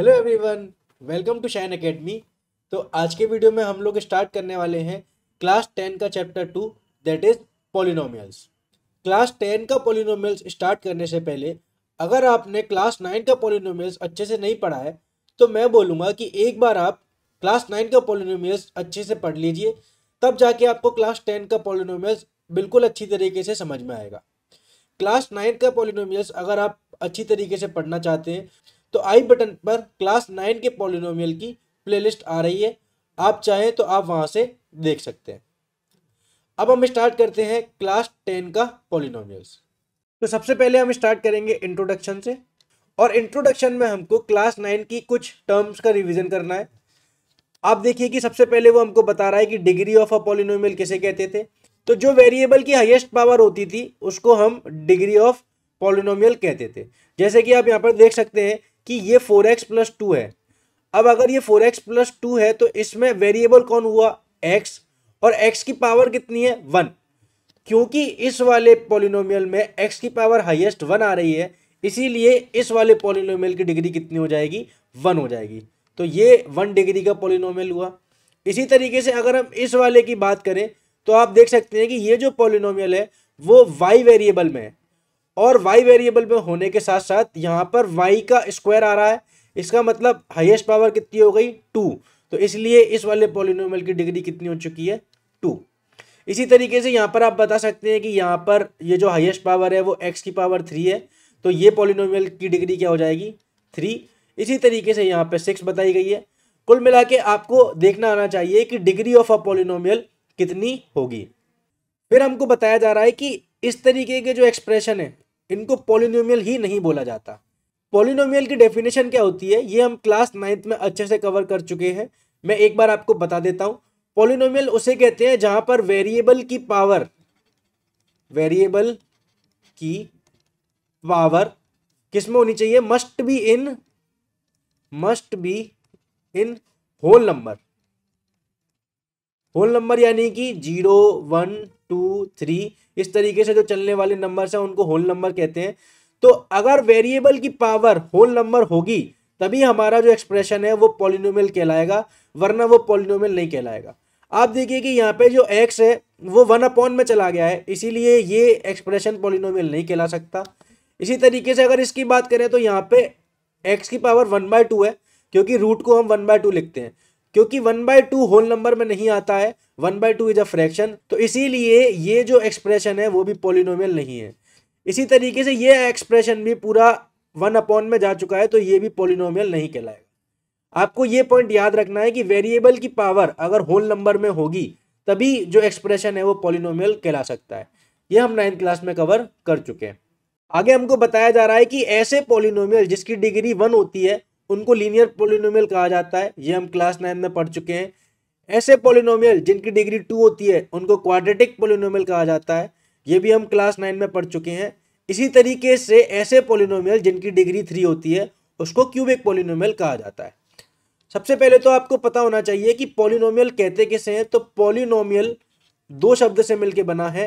hello everyone welcome to Shine academy तो आज के वीडियो में हम लोग स्टार्ट करने वाले हैं क्लास टेन का chapter two that is polynomials class ten का पॉलिनोमियल्स स्टार्ट करने से पहले अगर आपने क्लास नाइन का पॉलिनोमियल्स अच्छे से नहीं पढ़ा है तो मैं बोलूँगा कि एक बार आप क्लास नाइन का पोलिनोमियल्स अच्छे से पढ़ लीजिए तब जाके आपको क्लास टेन का पोलिनोमियल्स बिल्कुल अच्छी तरीके से समझ में आएगा क्लास नाइन का पोलिनोमियल्स अगर आप अच्छी तरीके से पढ़ना चाहते हैं तो आई बटन पर क्लास नाइन के पॉलिनोमियल की प्लेलिस्ट आ रही है आप चाहें तो आप वहाँ से देख सकते हैं अब हम स्टार्ट करते हैं क्लास टेन का पॉलिनोमियल्स तो सबसे पहले हम स्टार्ट करेंगे इंट्रोडक्शन से और इंट्रोडक्शन में हमको क्लास नाइन की कुछ टर्म्स का रिवीजन करना है आप देखिए कि सबसे पहले वो हमको बता रहा है कि डिग्री ऑफ अ पॉलिनोमियल किसे कहते थे तो जो वेरिएबल की हाईएस्ट पावर होती थी उसको हम डिग्री ऑफ पॉलिनोमियल कहते थे जैसे कि आप यहाँ पर देख सकते हैं कि ये फोर एक्स प्लस टू है अब अगर ये फोर एक्स प्लस टू है तो इसमें वेरिएबल कौन हुआ एक्स और एक्स की पावर कितनी है वन क्योंकि इस वाले पॉलिनोमियल में एक्स की पावर हाईएस्ट वन आ रही है इसीलिए इस वाले पॉलिनोमियल की डिग्री कितनी हो जाएगी वन हो जाएगी तो ये वन डिग्री का पॉलिनोमियल हुआ इसी तरीके से अगर हम इस वाले की बात करें तो आप देख सकते हैं कि ये जो पॉलिनोमियल है वो वाई वेरिएबल में है और वाई वेरिएबल में होने के साथ साथ यहाँ पर वाई का स्क्वायर आ रहा है इसका मतलब हाईएस्ट पावर कितनी हो गई टू तो इसलिए इस वाले पॉलिनोमल की डिग्री कितनी हो चुकी है टू इसी तरीके से यहाँ पर आप बता सकते हैं कि यहाँ पर ये जो हाईएस्ट पावर है वो एक्स की पावर थ्री है तो ये पॉलिनोमियल की डिग्री क्या हो जाएगी थ्री इसी तरीके से यहाँ पर सिक्स बताई गई है कुल मिला के आपको देखना आना चाहिए कि डिग्री ऑफ अ पॉलिनोमियल कितनी होगी फिर हमको बताया जा रहा है कि इस तरीके के जो एक्सप्रेशन है इनको पोलिनोमियल ही नहीं बोला जाता पोलिनोमियल की डेफिनेशन क्या होती है ये हम क्लास नाइन्थ में अच्छे से कवर कर चुके हैं मैं एक बार आपको बता देता हूँ पोलिनोमियल उसे कहते हैं जहाँ पर वेरिएबल की पावर वेरिएबल की पावर किस में होनी चाहिए must be in must be in whole number whole number यानी कि जीरो वन टू थ्री इस तरीके से जो चलने वाले नंबर हैं उनको होल नंबर कहते हैं तो अगर वेरिएबल की पावर होल नंबर होगी तभी हमारा जो एक्सप्रेशन है वो पॉलिनोमियल कहलाएगा वरना वो पॉलिनोमियल नहीं कहलाएगा आप देखिए कि यहाँ पे जो एक्स है वो वन अपॉन में चला गया है इसीलिए ये एक्सप्रेशन पॉलिनोमियल नहीं कहला सकता इसी तरीके से अगर इसकी बात करें तो यहाँ पे एक्स की पावर वन बाय टू है क्योंकि रूट को हम वन बाय टू लिखते हैं क्योंकि one by two whole number में नहीं आता है one by two is a fraction तो इसीलिए ये जो एक्सप्रेशन है वो भी पोलिनोमियल नहीं है इसी तरीके से ये एक्सप्रेशन भी पूरा वन अपॉन में जा चुका है तो ये भी पोलिनोमियल नहीं कहलाएगा आपको ये पॉइंट याद रखना है कि वेरिएबल की पावर अगर होल नंबर में होगी तभी जो एक्सप्रेशन है वो पोलिनोमियल कहला सकता है ये हम नाइन्थ क्लास में कवर कर चुके हैं आगे हमको बताया जा रहा है कि ऐसे पोलिनोमियल जिसकी डिग्री वन होती है उनको लीनियर पोलिनोमियल कहा जाता है ये हम क्लास नाइन में पढ़ चुके हैं ऐसे पोलिनोमियल जिनकी डिग्री टू होती है उनको क्वाड्रेटिक पोलिनोमियल कहा जाता है ये भी हम क्लास नाइन में पढ़ चुके हैं इसी तरीके से ऐसे पोलिनोमियल जिनकी डिग्री थ्री होती है उसको क्यूबिक पोलिनोमियल कहा जाता है सबसे पहले तो आपको पता होना चाहिए कि पोलिनोमियल कहते किसे हैं तो पोलिनोमियल दो शब्द से मिलके बना है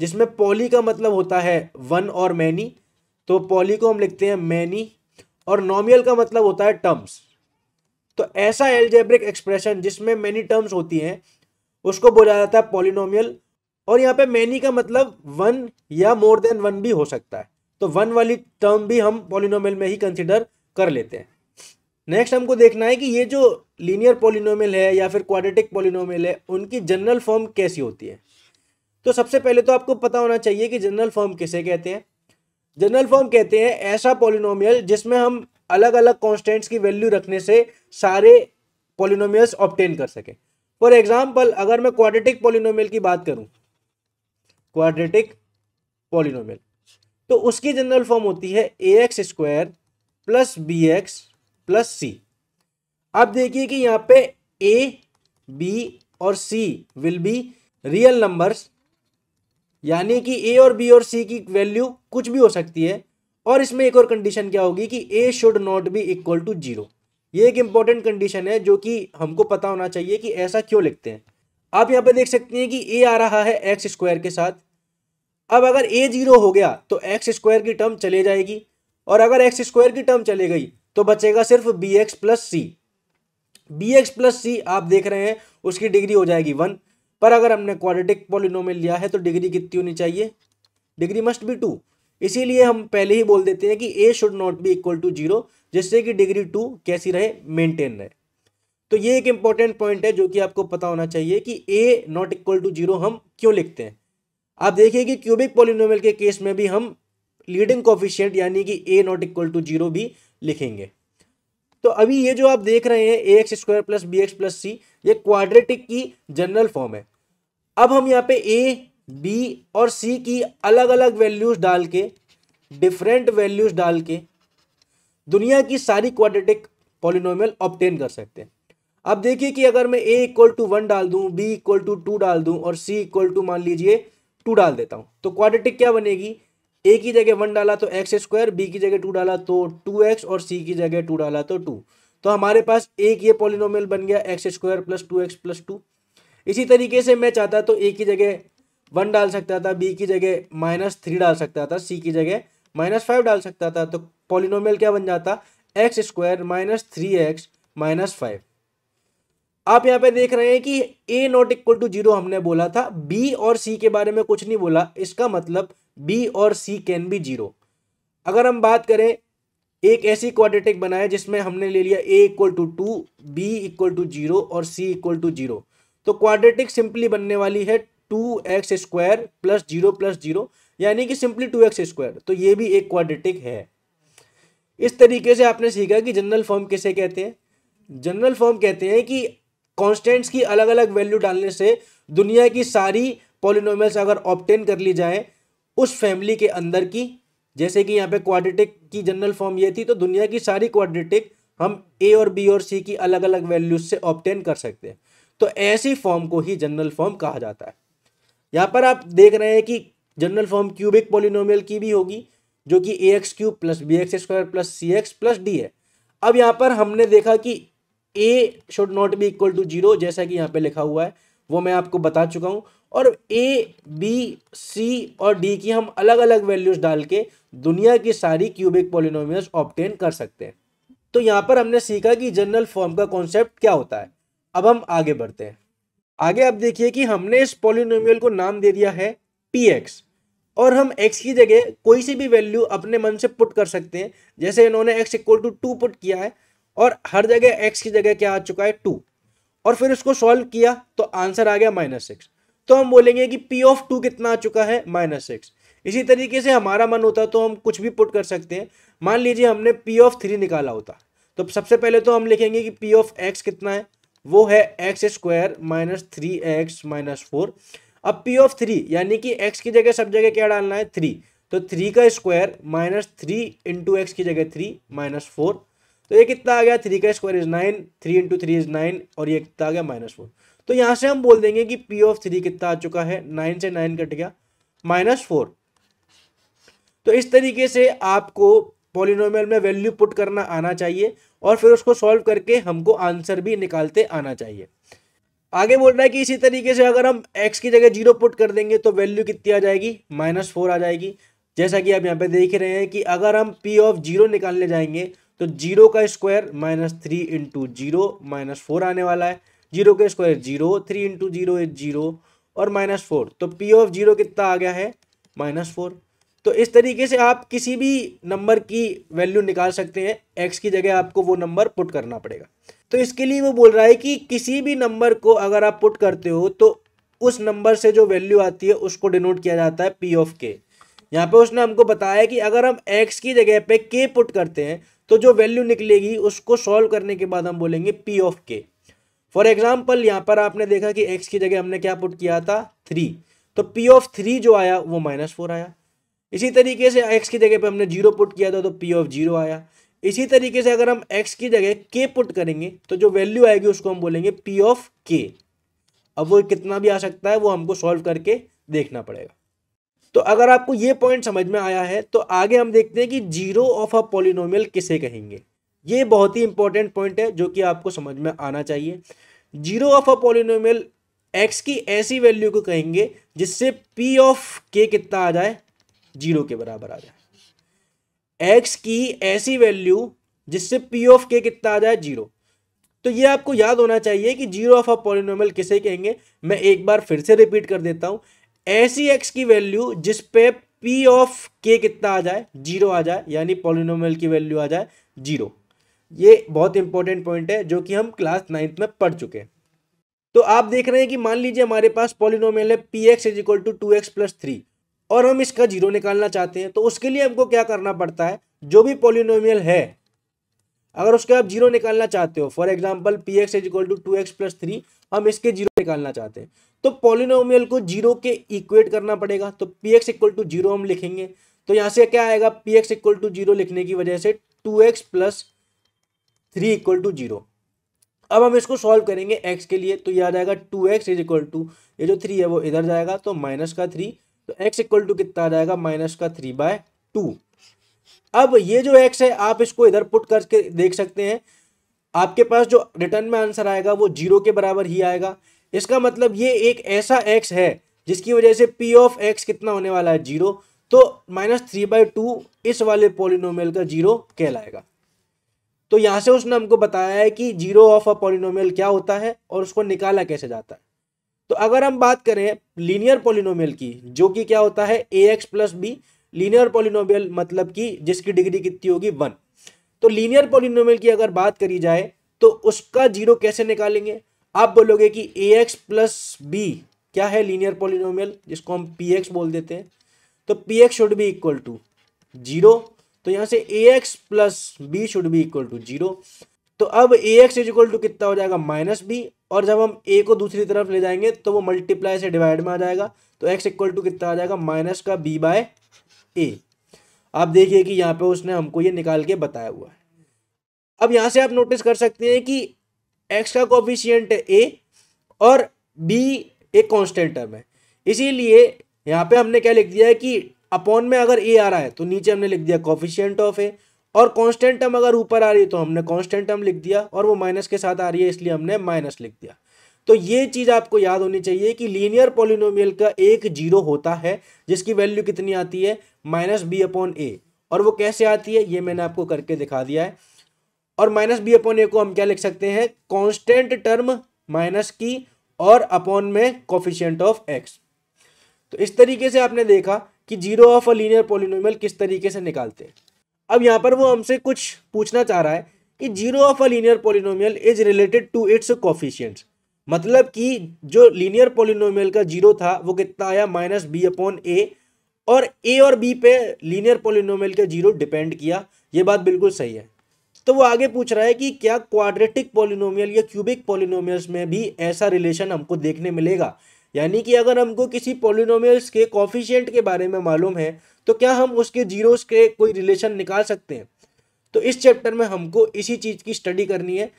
जिसमें पॉली का मतलब होता है वन और मैनी तो पॉली को हम लिखते हैं मैनी और नॉमियल का मतलब होता है टर्म्स तो ऐसा एल्जेब्रिक एक्सप्रेशन जिसमें मेनी टर्म्स होती हैं उसको बोला जाता है पॉलिनोमियल और यहाँ पे मैनी का मतलब वन या मोर देन वन भी हो सकता है तो वन वाली टर्म भी हम पॉलिनोमियल में ही कंसिडर कर लेते हैं नेक्स्ट हमको देखना है कि ये जो लीनियर पॉलिनोमियल है या फिर क्वाड्रेटिक पॉलिनोमियल है उनकी जनरल फॉर्म कैसी होती है तो सबसे पहले तो आपको पता होना चाहिए कि जनरल फॉर्म किसे कहते हैं जनरल फॉर्म कहते हैं ऐसा पॉलिनोमियल जिसमें हम अलग अलग कॉन्स्टेंट्स की वैल्यू रखने से सारे पोलिनोमियल्स ऑप्टेन कर सके फॉर एग्जाम्पल अगर मैं क्वाड्रेटिक पोलिनोमियल की बात करूं क्वाड्रेटिक पोलिनोमियल तो उसकी जनरल फॉर्म होती है a x square plus b x plus c आप देखिए कि यहाँ पे ए बी और c will be real numbers यानी कि ए और बी और सी की वैल्यू कुछ भी हो सकती है और इसमें एक और कंडीशन क्या होगी कि a should not be equal to zero ये एक इंपॉर्टेंट कंडीशन है जो कि हमको पता होना चाहिए कि ऐसा क्यों लिखते हैं आप यहाँ पर देख सकते हैं कि ए आ रहा है एक्स स्क्वायर के साथ अब अगर ए जीरो हो गया तो एक्स स्क्वायर की टर्म चले जाएगी और अगर एक्स स्क्वायर की टर्म चले गई तो बचेगा सिर्फ b x plus c b x plus c आप देख रहे हैं उसकी डिग्री हो जाएगी वन पर अगर हमने क्वाड्रेटिक पॉलिनोमियल लिया है तो डिग्री कितनी होनी चाहिए डिग्री मस्ट बी टू इसीलिए हम पहले ही बोल देते हैं कि a should not be equal to zero जिससे कि डिग्री टू कैसी रहे मेंटेन रहे तो ये एक इंपॉर्टेंट पॉइंट है जो कि आपको पता होना चाहिए कि a not equal to zero हम क्यों लिखते हैं आप देखिए कि क्यूबिक पोलिनोमल के केस में भी हम लीडिंग कॉफिशियंट यानी कि a not equal to zero भी लिखेंगे तो अभी ये जो आप देख रहे हैं a x square plus b x plus c ये क्वाड्रेटिक की जनरल फॉर्म है अब हम यहाँ पे ए बी और सी की अलग अलग वैल्यूज़ डाल के डिफरेंट वैल्यूज़ डाल के दुनिया की सारी क्वाड्रेटिक पॉलिनोमियल ऑप्टेन कर सकते हैं अब देखिए कि अगर मैं ए इक्वल टू वन डाल दूं बी इक्वल टू टू डाल दूं और सी इक्वल टू मान लीजिए टू डाल देता हूं तो क्वाड्रेटिक क्या बनेगी ए की जगह वन डाला तो एक्स स्क्वायर बी की जगह टू डाला तो टू एक्स और सी की जगह टू डाला तो टू तो हमारे पास एक ये पॉलिनोमियल बन गया x square plus two x plus two इसी तरीके से मैं चाहता तो ए की जगह वन डाल सकता था बी की जगह माइनस थ्री डाल सकता था सी की जगह माइनस फाइव डाल सकता था तो पॉलिनोमियल क्या बन जाता x square minus three x minus five आप यहाँ पे देख रहे हैं कि a not equal to zero हमने बोला था बी और सी के बारे में कुछ नहीं बोला इसका मतलब बी और सी कैन बी जीरो अगर हम बात करें एक ऐसी क्वाड्रेटिक बनाए जिसमें हमने ले लिया a equal to two b equal to zero और सी इक्वल टू जीरो तो क्वाड्रेटिक सिंपली बनने वाली है two x square plus zero plus zero यानी कि सिंपली टू एक्स स्क्वायर तो ये भी एक क्वाड्रेटिक है इस तरीके से आपने सीखा कि जनरल फॉर्म किसे कहते हैं जनरल फॉर्म कहते हैं कि कॉन्स्टेंट्स की अलग अलग वैल्यू डालने से दुनिया की सारी पॉलिनोमल्स अगर ऑप्टेन कर ली जाए उस फैमिली के अंदर की जैसे कि यहाँ पे क्वाड्रेटिक की जनरल फॉर्म ये थी तो दुनिया की सारी क्वाड्रेटिक हम ए और बी और सी की अलग अलग वैल्यूज से ऑप्टेन कर सकते हैं तो ऐसी फॉर्म को ही जनरल फॉर्म कहा जाता है यहाँ पर आप देख रहे हैं कि जनरल फॉर्म क्यूबिक पोलिनोमियल की भी होगी जो कि a x cube plus b x square plus c x plus d है अब यहाँ पर हमने देखा कि a should not be equal to zero जैसा कि यहाँ पे लिखा हुआ है वो मैं आपको बता चुका हूँ और ए बी सी और डी की हम अलग अलग वैल्यूज डाल के दुनिया की सारी क्यूबिक पोलिनोमियल्स ऑप्टेन कर सकते हैं तो यहाँ पर हमने सीखा कि जनरल फॉर्म का कॉन्सेप्ट क्या होता है अब हम आगे बढ़ते हैं आगे आप देखिए कि हमने इस पॉलिनोमियल को नाम दे दिया है पी एक्स और हम x की जगह कोई सी भी वैल्यू अपने मन से पुट कर सकते हैं जैसे इन्होंने x equal to two put किया है और हर जगह x की जगह क्या आ चुका है टू और फिर उसको सॉल्व किया तो आंसर आ गया माइनस सिक्स तो हम बोलेंगे कि p ऑफ टू कितना आ चुका है माइनस सिक्स इसी तरीके से हमारा मन होता तो हम कुछ भी पुट कर सकते हैं मान लीजिए हमने पी ऑफ थ्री निकाला होता तो सबसे पहले तो हम लिखेंगे कि पी ऑफ एक्स कितना है वो है x square minus three x minus four अब पी ऑफ थ्री यानी कि एक्स की जगह सब जगह क्या डालना है थ्री तो थ्री का square minus three into x की जगह थ्री माइनस फोर तो ये कितना आ गया थ्री का square is nine three into three is nine और ये कितना आ गया माइनस फोर तो यहाँ से हम बोल देंगे कि पी ऑफ थ्री कितना आ चुका है नाइन से नाइन कट गया माइनस फोर तो इस तरीके से आपको पॉलिनोमियल में वैल्यू पुट करना आना चाहिए और फिर उसको सॉल्व करके हमको आंसर भी निकालते आना चाहिए आगे बोल रहा है कि इसी तरीके से अगर हम एक्स की जगह जीरो पुट कर देंगे तो वैल्यू कितनी आ जाएगी माइनस फोर आ जाएगी जैसा कि आप यहाँ पे देख रहे हैं कि अगर हम पी ऑफ जीरो निकालने जाएंगे तो जीरो का square minus three into zero minus four आने वाला है जीरो का square zero three into zero is zero और माइनस फोर तो पी ऑफ जीरो कितना आ गया है माइनस फोर तो इस तरीके से आप किसी भी नंबर की वैल्यू निकाल सकते हैं एक्स की जगह आपको वो नंबर पुट करना पड़ेगा तो इसके लिए वो बोल रहा है कि किसी भी नंबर को अगर आप पुट करते हो तो उस नंबर से जो वैल्यू आती है उसको डिनोट किया जाता है पी ऑफ के यहाँ पे उसने हमको बताया कि अगर हम एक्स की जगह पे के पुट करते हैं तो जो वैल्यू निकलेगी उसको सॉल्व करने के बाद हम बोलेंगे p of k for example यहाँ पर आपने देखा कि एक्स की जगह हमने क्या पुट किया था थ्री तो पी ऑफ थ्री जो आया वो माइनस फोर आया इसी तरीके से एक्स की जगह पर हमने जीरो पुट किया था तो पी ऑफ जीरो आया इसी तरीके से अगर हम एक्स की जगह के पुट करेंगे तो जो वैल्यू आएगी उसको हम बोलेंगे पी ऑफ के अब वो कितना भी आ सकता है वो हमको सॉल्व करके देखना पड़ेगा तो अगर आपको ये पॉइंट समझ में आया है तो आगे हम देखते हैं कि जीरो ऑफ अ पॉलिनोमियल किसे कहेंगे ये बहुत ही इंपॉर्टेंट पॉइंट है जो कि आपको समझ में आना चाहिए zero of a polynomial x की ऐसी वैल्यू को कहेंगे जिससे पी ऑफ के कितना आ जाए जीरो के बराबर आ जाए एक्स की ऐसी वैल्यू जिससे पी ऑफ के कितना आ जाए जीरो तो ये आपको याद होना चाहिए कि जीरो ऑफ अ पॉलिनोमियल किसे कहेंगे मैं एक बार फिर से रिपीट कर देता हूं ऐसी एक्स की वैल्यू जिस पे पी ऑफ के कितना आ जाए जीरो आ जाए यानी पॉलिनोमियल की वैल्यू आ जाए जीरो ये बहुत इंपॉर्टेंट पॉइंट है जो कि हम क्लास नाइन्थ में पढ़ चुके हैं तो आप देख रहे हैं कि मान लीजिए हमारे पास पॉलिनोमियल है p x is equal to two x plus three और हम इसका जीरो निकालना चाहते हैं तो उसके लिए हमको क्या करना पड़ता है जो भी पोलिनोमियल है अगर उसके आप जीरो निकालना चाहते हो for example p x is equal to two x plus three हम इसके जीरो निकालना चाहते हैं तो पोलिनोमियल को जीरो के इक्वेट करना पड़ेगा तो p x equal to zero हम लिखेंगे तो यहाँ से क्या आएगा p x equal to zero लिखने की वजह से two x plus three equal to zero अब हम इसको सॉल्व करेंगे एक्स के लिए तो यह आ जाएगा two x is equal to ये जो थ्री है वो इधर जाएगा तो माइनस का थ्री तो एक्स इक्वल टू कितना आ जाएगा माइनस का थ्री बाय टू अब ये जो एक्स है आप इसको इधर पुट करके देख सकते हैं आपके पास जो रिटर्न में आंसर आएगा वो जीरो के बराबर ही आएगा इसका मतलब ये एक ऐसा एक्स है जिसकी वजह से पी ऑफ एक्स कितना होने वाला है जीरो तो माइनस थ्री बाई टू इस वाले पॉलिनोमियल का जीरो कहलाएगा तो यहां से उसने हमको बताया है कि जीरो ऑफ अ पॉलिनोमियल क्या होता है और उसको निकाला कैसे जाता है तो अगर हम बात करें लीनियर पोलिनोमियल की जो कि क्या होता है a x plus b linear polynomial मतलब कि जिसकी डिग्री कितनी होगी वन तो लीनियर पोलिनोमियल की अगर बात करी जाए तो उसका जीरो कैसे निकालेंगे आप बोलोगे कि ए एक्स प्लस बी क्या है लीनियर पोलिनोमियल जिसको हम पी एक्स बोल देते हैं तो p x should be equal to zero तो यहाँ से a x plus b should be equal to zero तो अब a x is equal to कितना हो जाएगा माइनस बी और जब हम ए को दूसरी तरफ ले जाएंगे तो वो मल्टीप्लाई से डिवाइड में आ जाएगा तो एक्स इक्वल टू कितना आ जाएगा माइनस का बी बाय ए आप देखिए कि यहाँ पे उसने हमको ये निकाल के बताया हुआ है अब यहाँ से आप नोटिस कर सकते हैं कि एक्स का कोफिशियंट ए और बी एक कॉन्स्टेंट टर्म है इसीलिए यहाँ पे हमने क्या लिख दिया है कि अपॉन में अगर ए आ रहा है तो नीचे हमने लिख दिया कॉफिशियंट ऑफ ए और कॉन्स्टेंट टर्म अगर ऊपर आ रही है तो हमने कॉन्स्टेंट टर्म लिख दिया और वो माइनस के साथ आ रही है इसलिए हमने माइनस लिख दिया तो ये चीज़ आपको याद होनी चाहिए कि लीनियर पोलिनोमियल का एक जीरो होता है जिसकी वैल्यू कितनी आती है माइनस बी अपॉन ए और वो कैसे आती है ये मैंने आपको करके दिखा दिया है और माइनस बी अपॉन ए को हम क्या लिख सकते हैं कॉन्स्टेंट टर्म माइनस की और अपॉन में कॉफिशियंट ऑफ एक्स तो इस तरीके से आपने देखा कि zero of a linear polynomial किस तरीके से निकालते हैं अब यहाँ पर वो हमसे कुछ पूछना चाह रहा है कि zero of a linear polynomial is related to its coefficients मतलब कि जो लीनियर पोलिनोमियल का जीरो था वो कितना आया माइनस बी अपॉन ए और ए और बी पे लीनियर पोलिनोमियल का जीरो डिपेंड किया ये बात बिल्कुल सही है तो वो आगे पूछ रहा है कि क्या क्वाड्रेटिक पोलिनोमियल या क्यूबिक पोलिनोमियल्स में भी ऐसा रिलेशन हमको देखने मिलेगा यानी कि अगर हमको किसी पोलिनोमियल्स के कॉफिशियंट के बारे में मालूम है तो क्या हम उसके जीरोस के कोई रिलेशन निकाल सकते हैं तो इस चैप्टर में हमको इसी चीज़ की स्टडी करनी है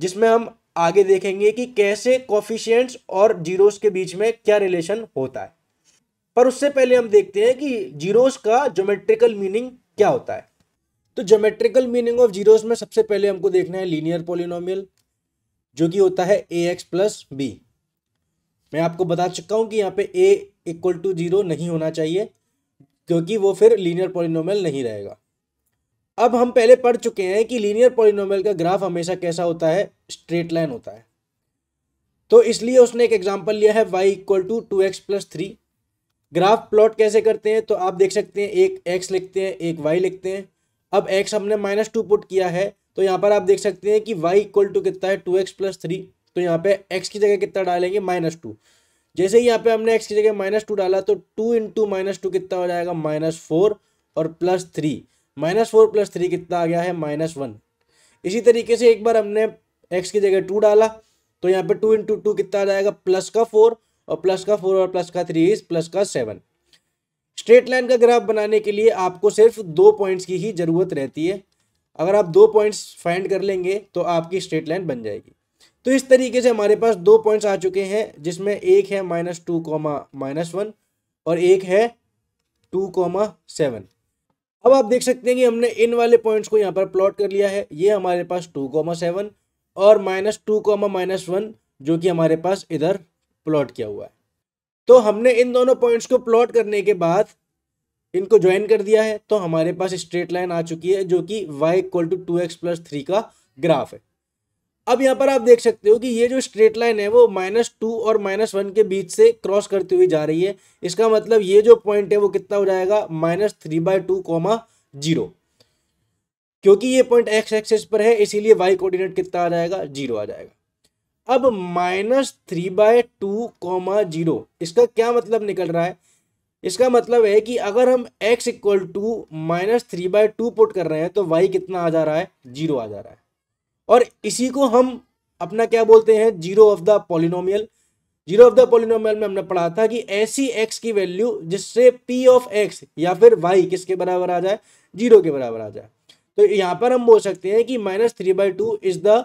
जिसमें हम आगे देखेंगे कि कैसे कॉफिशियंट्स और जीरोस के बीच में क्या रिलेशन होता है पर उससे पहले हम देखते हैं कि जीरोस का जोमेट्रिकल मीनिंग क्या होता है तो जोमेट्रिकल मीनिंग ऑफ जीरोस में सबसे पहले हमको देखना है लीनियर पोलिनोमियल जो कि होता है ए एक्स प्लस बी मैं आपको बता चुका हूँ कि यहाँ पे ए इक्वल टू जीरो नहीं होना चाहिए क्योंकि वो फिर लीनियर पॉलिनोमल नहीं रहेगा अब हम पहले पढ़ चुके हैं कि लीनियर पॉलिनोमल का ग्राफ हमेशा कैसा होता है स्ट्रेट लाइन होता है तो इसलिए उसने एक एग्जाम्पल लिया है y equal to two x plus three graph plot कैसे करते हैं तो आप देख सकते हैं एक एक्स लिखते हैं एक वाई लिखते हैं अब एक्स हमने माइनस टू पुट किया है तो यहाँ पर आप देख सकते हैं कि वाई इक्वल टू कितना है टू एक्स प्लस थ्री तो यहाँ पे एक्स की जगह कितना डालेंगे माइनस टू जैसे ही यहाँ पे हमने एक्स की जगह माइनस टू डाला तो टू इंटू माइनस टू कितना हो जाएगा माइनस फोर और plus three minus four plus three कितना आ गया है माइनस वन इसी तरीके से एक बार हमने एक्स की जगह टू डाला तो यहाँ पे टू इंटू टू कितना आ जाएगा प्लस का फोर और प्लस का फोर और प्लस का थ्री इज प्लस का सेवन स्ट्रेट लाइन का ग्राफ बनाने के लिए आपको सिर्फ दो पॉइंट्स की ही ज़रूरत रहती है अगर आप दो पॉइंट्स फाइंड कर लेंगे तो आपकी स्ट्रेट लाइन बन जाएगी तो इस तरीके से हमारे पास दो पॉइंट्स आ चुके हैं जिसमें एक है minus two comma minus one और एक है टू कॉमा सेवन अब आप देख सकते हैं कि हमने इन वाले पॉइंट्स को यहाँ पर प्लॉट कर लिया है ये हमारे पास टू कॉमा सेवन और minus two comma minus one जो कि हमारे पास इधर प्लॉट किया हुआ है तो हमने इन दोनों पॉइंट्स को प्लॉट करने के बाद इनको ज्वाइन कर दिया है तो हमारे पास स्ट्रेट लाइन आ चुकी है जो कि y equal to two x plus three का ग्राफ है अब यहाँ पर आप देख सकते हो कि ये जो स्ट्रेट लाइन है वो माइनस टू और माइनस वन के बीच से क्रॉस करती हुई जा रही है इसका मतलब ये जो पॉइंट है वो कितना हो जाएगा minus three by two comma zero क्योंकि ये पॉइंट एक्स एक्सेस पर है इसीलिए वाई कोऑर्डिनेट कितना आ जाएगा जीरो आ जाएगा अब minus three by two comma zero इसका क्या मतलब निकल रहा है इसका मतलब है कि अगर हम x equal to minus three by two put कर रहे हैं तो वाई कितना आ जा रहा है जीरो आ जा रहा है और इसी को हम अपना क्या बोलते हैं zero of the polynomial zero of the polynomial में हमने पढ़ा था कि ऐसी एक्स की वैल्यू जिससे पी ऑफ एक्स या फिर वाई किसके बराबर आ जाए जीरो के बराबर आ जाए तो यहां पर हम बोल सकते हैं कि minus three by two is the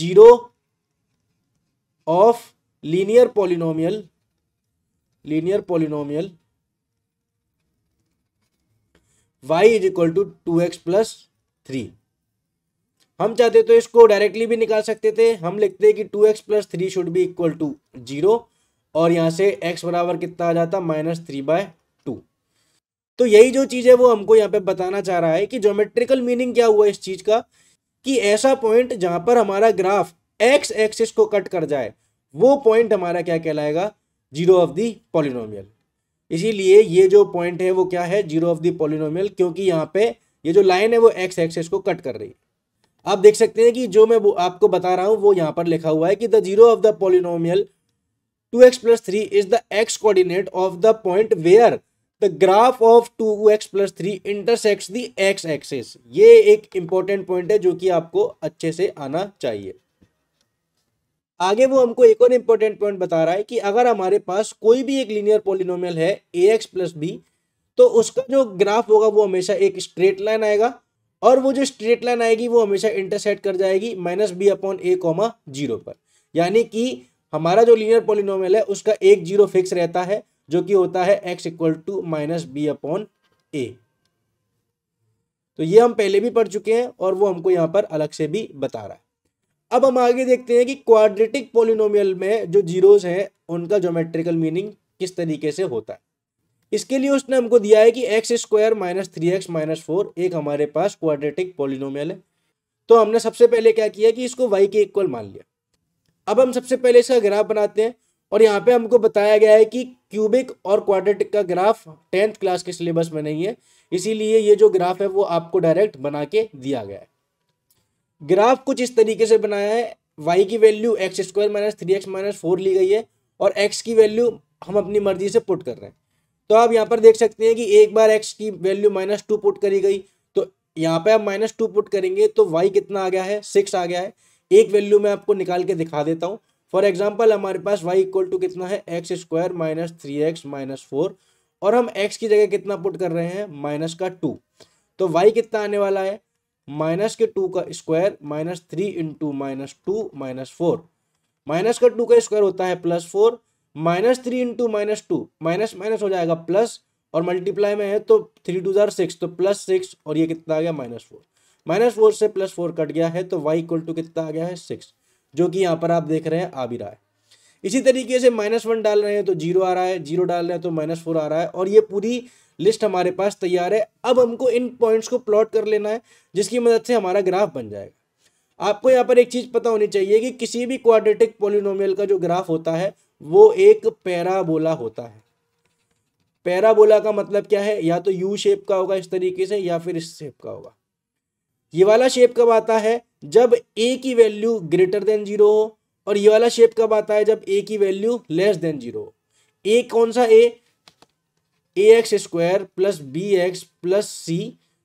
zero of linear polynomial linear polynomial y is equal to two x plus three हम चाहते तो इसको डायरेक्टली भी निकाल सकते थे हम लिखते कि two x plus three should भी इक्वल टू जीरो और यहाँ से एक्स बराबर कितना आ जाता माइनस थ्री बाय टू तो यही जो चीज़ है वो हमको यहाँ पे बताना चाह रहा है कि ज्योमेट्रिकल मीनिंग क्या हुआ इस चीज़ का कि ऐसा पॉइंट जहाँ पर हमारा ग्राफ एक्स एक्सिस को कट कर जाए वो पॉइंट हमारा क्या कहलाएगा जीरो ऑफ दी पॉलिनोमियल इसीलिए ये जो पॉइंट है वो क्या है जीरो ऑफ दी पॉलिनोमियल क्योंकि यहाँ पे ये जो लाइन है वो एक्स एक्सिस को कट कर रही है आप देख सकते हैं कि जो मैं आपको बता रहा हूं वो यहां पर लिखा हुआ है कि the zero of the polynomial two x plus three is the x coordinate of the point where the graph of two x plus three intersect the x axes ये एक इंपॉर्टेंट पॉइंट है जो कि आपको अच्छे से आना चाहिए आगे वो हमको एक और इम्पोर्टेंट पॉइंट बता रहा है कि अगर हमारे पास कोई भी एक लीनियर पोलिनोमियल है ए एक्स प्लस बी तो उसका जो ग्राफ होगा वो हमेशा एक स्ट्रेट लाइन आएगा और वो जो स्ट्रेट लाइन आएगी वो हमेशा इंटरसेट कर जाएगी minus b upon a comma zero पर यानी कि हमारा जो लीनियर पोलिनोमल है उसका एक जीरो फिक्स रहता है जो कि होता है x equal to minus b upon a तो ये हम पहले भी पढ़ चुके हैं और वो हमको यहाँ पर अलग से भी बता रहा है अब हम आगे देखते हैं कि क्वाड्रेटिक पोलिनोमियल में जो जीरोज हैं उनका जोमेट्रिकल मीनिंग किस तरीके से होता है इसके लिए उसने हमको दिया है कि x square minus three x minus four एक हमारे पास क्वाड्रेटिक पॉलिनोमियल है तो हमने सबसे पहले क्या किया कि इसको वाई के इक्वल मान लिया अब हम सबसे पहले इसका ग्राफ बनाते हैं और यहाँ पे हमको बताया गया है कि क्यूबिक और क्वाड्रेटिक का ग्राफ टेंथ क्लास के सिलेबस में नहीं है इसीलिए ये जो ग्राफ है वो आपको डायरेक्ट बना के दिया गया है ग्राफ कुछ इस तरीके से बनाया है वाई की value x square minus three x minus four ली गई है और एक्स की वैल्यू हम अपनी मर्जी से पुट कर रहे हैं तो आप यहाँ पर देख सकते हैं कि एक बार एक्स की वैल्यू माइनस टू पुट करी गई तो यहाँ पे आप माइनस टू पुट करेंगे तो वाई कितना आ गया है सिक्स आ गया है एक वैल्यू मैं आपको निकाल के दिखा देता हूँ फॉर एग्जाम्पल हमारे पास वाई इक्वल टू कितना है x square minus three x minus four और हम एक्स की जगह कितना पुट कर रहे हैं माइनस का टू तो वाई कितना आने वाला है माइनस के टू का square minus three into minus two minus four minus का टू का स्क्वायर होता है plus four minus three into minus two minus minus हो जाएगा प्लस और मल्टीप्लाई में है तो थ्री टू जार सिक्स तो प्लस सिक्स और ये कितना आ गया माइनस फोर माइनस फोर से प्लस फोर कट गया है तो वाई इक्वल टू कितना आ गया है सिक्स जो कि यहाँ पर आप देख रहे हैं आ भी रहा है इसी तरीके से माइनस वन डाल रहे हैं तो जीरो आ रहा है जीरो डाल रहे हैं तो माइनस फोर आ रहा है और ये पूरी लिस्ट हमारे पास तैयार है अब हमको इन पॉइंट्स को प्लॉट कर लेना है जिसकी मदद से हमारा ग्राफ बन जाएगा आपको यहाँ पर एक चीज़ पता होनी चाहिए कि किसी भी क्वाड्रेटिक पोलिनोमियल का जो ग्राफ होता है वो एक पैराबोला होता है पैराबोला का मतलब क्या है या तो यू शेप का होगा इस तरीके से या फिर इस शेप का होगा ये वाला शेप कब आता है जब ए की वैल्यू ग्रेटर देन जीरो हो और ये वाला शेप कब आता है जब ए की वैल्यू लेस देन जीरो हो ए कौन सा a a x square plus b x plus c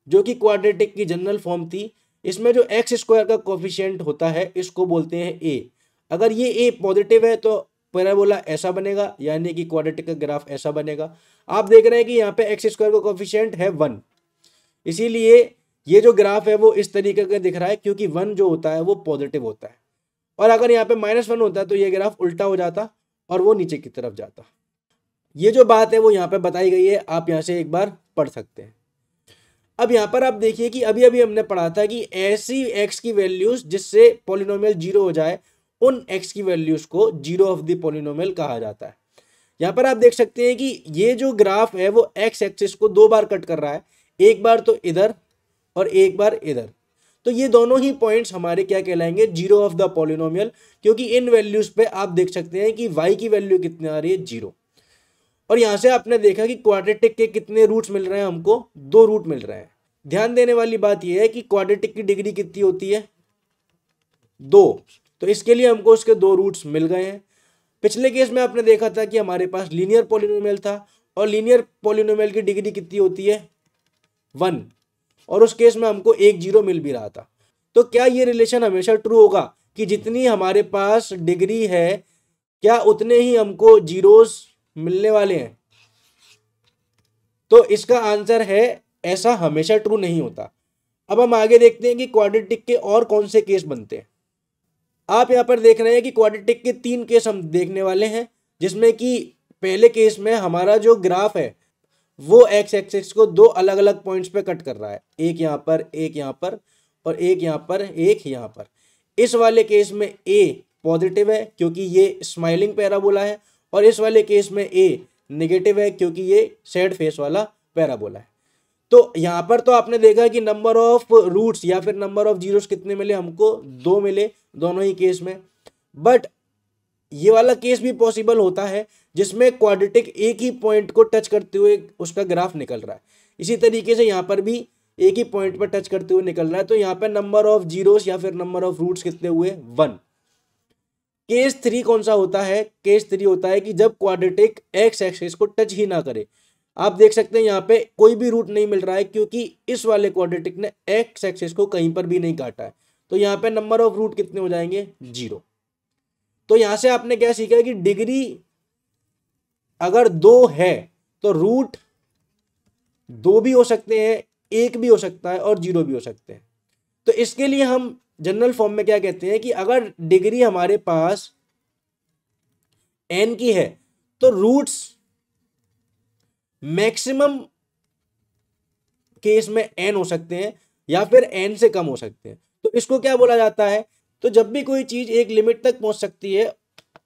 जो कि क्वाड्रेटिक की जनरल फॉर्म थी इसमें जो एक्स स्क्वायर का कोफिशियंट होता है इसको बोलते हैं ए अगर ये ए पॉजिटिव है तो पैराबोला ऐसा बनेगा यानी कि क्वाड्रेटिक का ग्राफ ऐसा बनेगा आप देख रहे हैं कि यहाँ पे एक्स स्क्वायर का कॉफिशियंट है वन इसीलिए ये जो ग्राफ है वो इस तरीके का दिख रहा है क्योंकि वन जो होता है वो पॉजिटिव होता है और अगर यहाँ पे माइनस वन होता तो ये ग्राफ उल्टा हो जाता और वो नीचे की तरफ जाता ये जो बात है वो यहाँ पे बताई गई है आप यहाँ से एक बार पढ़ सकते हैं अब यहाँ पर आप देखिए कि अभी अभी हमने पढ़ा था कि ऐसी एक्स की वैल्यूज जिससे पोलिनोमियल जीरो हो जाए उन एक्स की वैल्यूज को जीरो ऑफ द पोलिनोमल कहा जाता है यहाँ पर आप देख सकते हैं कि ये जो ग्राफ है वो एक्स एक्सिस को दो बार कट कर रहा है एक बार तो इधर और एक बार इधर तो ये दोनों ही पॉइंट्स हमारे क्या कहलाएंगे जीरो ऑफ द पोलिनोमियल क्योंकि इन वैल्यूज पे आप देख सकते हैं कि वाई की वैल्यू कितनी आ रही है जीरो और यहाँ से आपने देखा कि क्वाड्रेटिक के कितने रूट्स मिल रहे हैं हमको दो रूट मिल रहे हैं ध्यान देने वाली बात यह है कि क्वाड्रेटिक की डिग्री कितनी होती है दो तो इसके लिए हमको उसके दो रूट्स मिल गए हैं पिछले केस में आपने देखा था कि हमारे पास लीनियर पोलिनोमल था और लीनियर पॉलिनोमियल की डिग्री कितनी होती है वन और उस केस में हमको एक जीरो मिल भी रहा था तो क्या ये रिलेशन हमेशा ट्रू होगा कि जितनी हमारे पास डिग्री है क्या उतने ही हमको जीरोस मिलने वाले हैं तो इसका आंसर है ऐसा हमेशा ट्रू नहीं होता अब हम आगे देखते हैं कि क्वाड्रेटिक के और कौन से केस बनते हैं आप यहाँ पर देख रहे हैं कि क्वाड्रेटिक के तीन केस हम देखने वाले हैं जिसमें कि पहले केस में हमारा जो ग्राफ है वो एक्स एक्सिस को दो अलग अलग पॉइंट्स पे कट कर रहा है एक यहाँ पर एक यहाँ पर और एक यहाँ पर एक यहाँ पर इस वाले केस में ए पॉजिटिव है क्योंकि ये स्माइलिंग पैराबोला है और इस वाले केस में ए निगेटिव है क्योंकि ये सैड फेस वाला पैराबोला है तो यहाँ पर तो आपने देखा कि नंबर ऑफ रूट्स या फिर नंबर ऑफ जीरोस कितने मिले हमको दो मिले दोनों ही केस में बट ये वाला केस भी पॉसिबल होता है जिसमें क्वाड्रेटिक एक ही पॉइंट को टच करते हुए उसका ग्राफ निकल रहा है इसी तरीके से यहाँ पर भी एक ही पॉइंट पर टच करते हुए निकल रहा है तो यहाँ पर नंबर ऑफ जीरोस या फिर नंबर ऑफ रूट्स कितने हुए वन केस थ्री कौन सा होता है केस थ्री होता है कि जब क्वाड्रेटिक एक्स एक्सिस को टच ही ना करे आप देख सकते हैं यहाँ पे कोई भी रूट नहीं मिल रहा है क्योंकि इस वाले क्वाड्रेटिक ने एक्स एक्सेस को कहीं पर भी नहीं काटा है तो यहाँ पे नंबर ऑफ रूट कितने हो जाएंगे जीरो तो यहां से आपने क्या सीखा कि डिग्री अगर दो है तो रूट दो भी हो सकते हैं एक भी हो सकता है और जीरो भी हो सकते हैं तो इसके लिए हम जनरल फॉर्म में क्या कहते हैं कि अगर डिग्री हमारे पास एन की है तो रूट्स मैक्सिमम केस में एन हो सकते हैं या फिर एन से कम हो सकते हैं तो इसको क्या बोला जाता है तो जब भी कोई चीज़ एक लिमिट तक पहुंच सकती है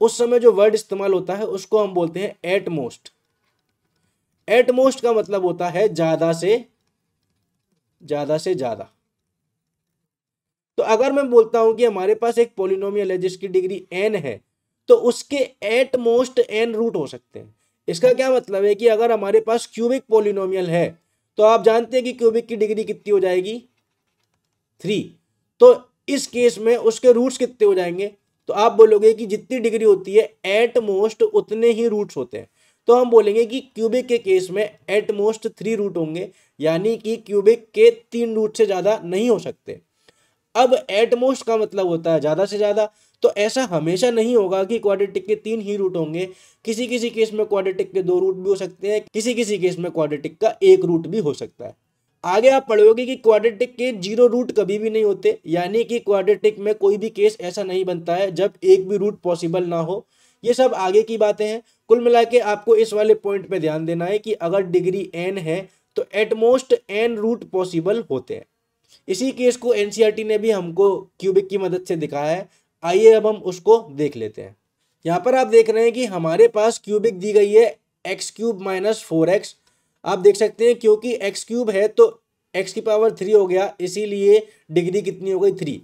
उस समय जो वर्ड इस्तेमाल होता है उसको हम बोलते हैं एट मोस्ट एट मोस्ट का मतलब होता है ज़्यादा से ज़्यादा से ज़्यादा तो अगर मैं बोलता हूं कि हमारे पास एक पोलिनोमियल है जिसकी डिग्री एन है तो उसके एट मोस्ट एन रूट हो सकते हैं इसका क्या मतलब है कि अगर हमारे पास क्यूबिक पोलिनोमियल है तो आप जानते हैं कि क्यूबिक की डिग्री कितनी हो जाएगी थ्री तो इस केस में उसके रूट्स कितने हो जाएंगे तो आप बोलोगे कि जितनी डिग्री होती है एट मोस्ट उतने ही रूट्स होते हैं तो हम बोलेंगे कि क्यूबिक के केस में एट मोस्ट थ्री रूट होंगे यानी कि क्यूबिक के तीन रूट से ज़्यादा नहीं हो सकते अब एट मोस्ट का मतलब होता है ज़्यादा से ज़्यादा तो ऐसा हमेशा नहीं होगा कि क्वाड्रेटिक के तीन ही रूट होंगे किसी किसी केस में क्वाड्रेटिक के दो रूट भी हो सकते हैं किसी किसी केस में क्वाड्रेटिक का एक रूट भी हो सकता है आगे आप पढ़ोगे कि क्वाड्रेटिक के जीरो रूट कभी भी नहीं होते यानी कि क्वाड्रेटिक में कोई भी केस ऐसा नहीं बनता है जब एक भी रूट पॉसिबल ना हो ये सब आगे की बातें हैं कुल मिला के आपको इस वाले पॉइंट पे ध्यान देना है कि अगर डिग्री एन है तो एटमोस्ट एन रूट पॉसिबल होते हैं इसी केस को एनसीईआरटी e ने भी हमको क्यूबिक की मदद से दिखाया है आइए अब हम उसको देख लेते हैं यहाँ पर आप देख रहे हैं कि हमारे पास क्यूबिक दी गई है x cube minus four x आप देख सकते हैं क्योंकि एक्स क्यूब है तो एक्स की पावर थ्री हो गया इसीलिए डिग्री कितनी हो गई three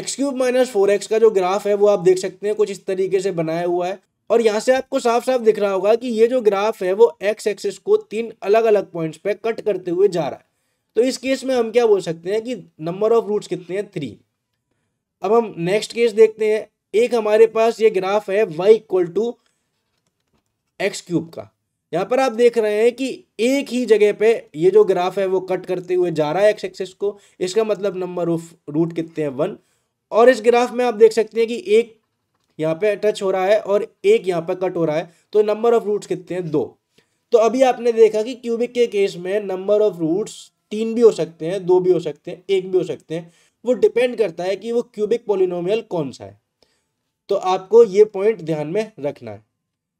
x cube minus four x का जो ग्राफ है वो आप देख सकते हैं कुछ इस तरीके से बनाया हुआ है और यहाँ से आपको साफ साफ दिख रहा होगा कि ये जो ग्राफ है वो एक्स एक्सिस को तीन अलग अलग पॉइंट्स पर कट करते हुए जा रहा है तो इस केस में हम क्या बोल सकते हैं कि नंबर ऑफ रूट्स कितने हैं थ्री अब हम नेक्स्ट केस देखते हैं एक हमारे पास ये ग्राफ है y equal to x cube का यहाँ पर आप देख रहे हैं कि एक ही जगह पे ये जो ग्राफ है वो कट करते हुए जा रहा है एक्स एक्सेस को इसका मतलब नंबर ऑफ रूट कितने हैं वन और इस ग्राफ में आप देख सकते हैं कि एक यहाँ पे टच हो रहा है और एक यहाँ पर कट हो रहा है तो नंबर ऑफ रूट्स कितने हैं दो तो अभी आपने देखा कि क्यूबिक के केस में नंबर ऑफ रूट्स तीन भी हो सकते हैं दो भी हो सकते हैं एक भी हो सकते हैं वो डिपेंड करता है कि वो क्यूबिक पोलिनोमियल कौन सा है तो आपको ये पॉइंट ध्यान में रखना है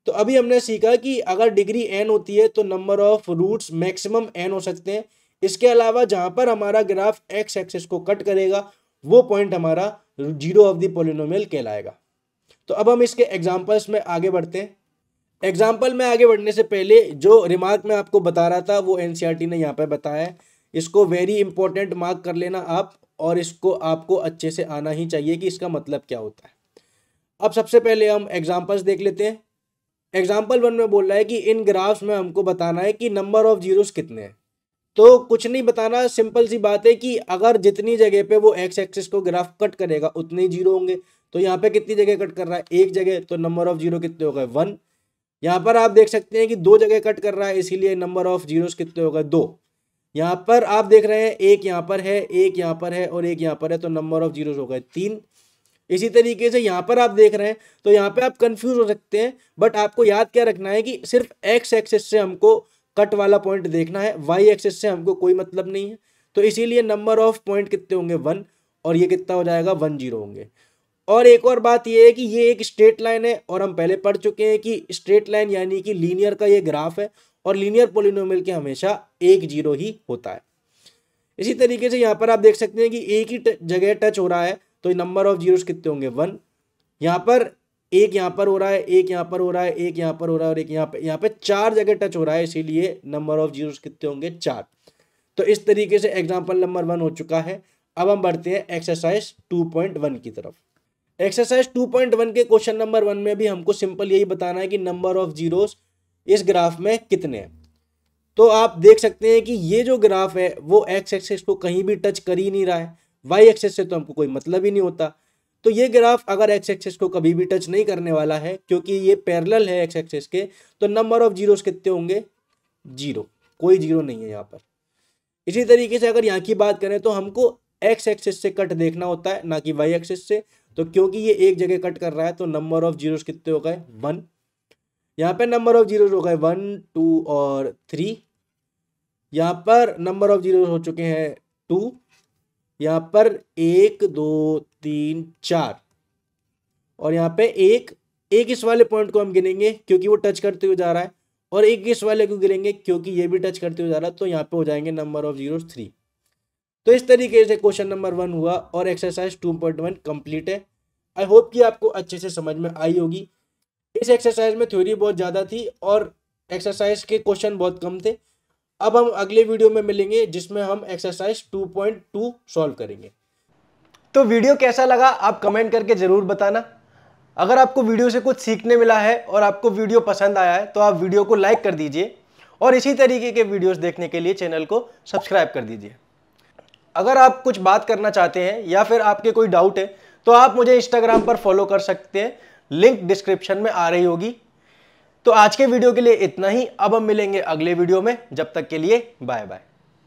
तो अभी हमने सीखा कि अगर डिग्री एन होती है तो number of roots maximum n हो सकते हैं इसके अलावा जहां पर हमारा ग्राफ एक्स एक्सिस को कट करेगा वो पॉइंट हमारा जीरो ऑफ द पोलिनोमियल कहलाएगा तो अब हम इसके एग्जाम्पल्स में आगे बढ़ते हैं एग्जाम्पल में आगे बढ़ने से पहले जो रिमार्क मैं आपको बता रहा था वो एनसीआर e ने यहाँ पर बताया इसको वेरी इंपॉर्टेंट मार्क कर लेना आप और इसको आपको अच्छे से आना ही चाहिए कि इसका मतलब क्या होता है अब सबसे पहले हम एग्जाम्पल्स देख लेते हैं एग्जाम्पल वन में बोल रहा है कि इन ग्राफ्स में हमको बताना है कि नंबर ऑफ जीरोस कितने हैं तो कुछ नहीं बताना सिंपल सी बात है कि अगर जितनी जगह पे वो एक्स एक्सिस को ग्राफ कट करेगा उतने ही जीरो होंगे तो यहाँ पे कितनी जगह कट कर रहा है एक जगह तो नंबर ऑफ जीरो कितने हो गए वन यहाँ पर आप देख सकते हैं कि दो जगह कट कर रहा है इसीलिए नंबर ऑफ जीरोस कितने हो गए दो यहाँ पर आप देख रहे हैं एक यहाँ पर है एक यहाँ पर है और एक यहाँ पर है तो नंबर ऑफ जीरोज हो गए तीन इसी तरीके से यहाँ पर आप देख रहे हैं तो यहाँ पे आप कंफ्यूज हो सकते हैं बट आपको याद क्या रखना है कि सिर्फ एक्स एक्सेस से हमको कट वाला पॉइंट देखना है वाई एक्सेस से हमको कोई मतलब नहीं है तो इसीलिए नंबर ऑफ पॉइंट कितने होंगे वन और ये कितना हो जाएगा वन जीरो होंगे और एक और बात ये है कि ये एक स्ट्रेट लाइन है और हम पहले पढ़ चुके हैं कि स्ट्रेट लाइन यानी कि लीनियर का ये ग्राफ है और लीनियर पोलिनोमियल के हमेशा एक जीरो ही होता है इसी तरीके से यहाँ पर आप देख सकते हैं कि एक ही जगह टच हो रहा है तो नंबर ऑफ जीरोस कितने होंगे वन यहाँ पर एक यहाँ पर हो रहा है एक यहाँ पर हो रहा है एक यहाँ पर हो रहा है और एक यहाँ पर यहाँ पर चार जगह टच हो रहा है इसीलिए नंबर ऑफ जीरोस कितने होंगे चार तो इस तरीके से एग्जाम्पल नंबर वन हो चुका है अब हम बढ़ते हैं एक्सरसाइज टू पॉइंट वन की तरफ एक्सरसाइज टू पॉइंट वन के क्वेश्चन नंबर वन में भी हमको सिंपल यही बताना है कि नंबर ऑफ जीरोस इस ग्राफ में कितने हैं तो आप देख सकते हैं कि ये जो ग्राफ है वो एक्स एक्सेस को कहीं भी टच कर ही नहीं रहा है वाई एक्सेस से तो हमको कोई मतलब ही नहीं होता तो ये ग्राफ अगर एक्स एक्सेस को कभी भी टच नहीं करने वाला है क्योंकि ये पैरेलल है एक्स एक्सेस के तो नंबर ऑफ जीरोस कितने होंगे जीरो कोई जीरो नहीं है यहाँ पर इसी तरीके से अगर यहाँ की बात करें तो हमको एक्स एक्सेस से कट देखना होता है ना कि वाई एक्सेस से तो क्योंकि ये एक जगह कट कर रहा है तो नंबर ऑफ जीरोस कितने हो गए वन यहाँ पे नंबर ऑफ जीरो हो गए वन टू और थ्री यहाँ पर नंबर ऑफ जीरो हो चुके हैं टू यहाँ पर एक दो तीन चार और यहाँ पे एक एक इस वाले पॉइंट को हम गिनेंगे क्योंकि वो टच करते हुए जा रहा है और एक इस वाले को गिनेंगे क्योंकि ये भी टच करते हुए जा रहा है तो यहाँ पे हो जाएंगे नंबर ऑफ जीरो थ्री तो इस तरीके से क्वेश्चन नंबर वन हुआ और exercise two point one complete है आई होप कि आपको अच्छे से समझ में आई होगी इस एक्सरसाइज में थ्योरी बहुत ज़्यादा थी और एक्सरसाइज के क्वेश्चन बहुत कम थे अब हम अगले वीडियो में मिलेंगे जिसमें हम एक्सरसाइज 2.2 सॉल्व करेंगे तो वीडियो कैसा लगा आप कमेंट करके ज़रूर बताना अगर आपको वीडियो से कुछ सीखने मिला है और आपको वीडियो पसंद आया है तो आप वीडियो को लाइक कर दीजिए और इसी तरीके के वीडियोस देखने के लिए चैनल को सब्सक्राइब कर दीजिए अगर आप कुछ बात करना चाहते हैं या फिर आपके कोई डाउट है तो आप मुझे इंस्टाग्राम पर फॉलो कर सकते हैं लिंक डिस्क्रिप्शन में आ रही होगी तो आज के वीडियो के लिए इतना ही अब हम मिलेंगे अगले वीडियो में जब तक के लिए बाय बाय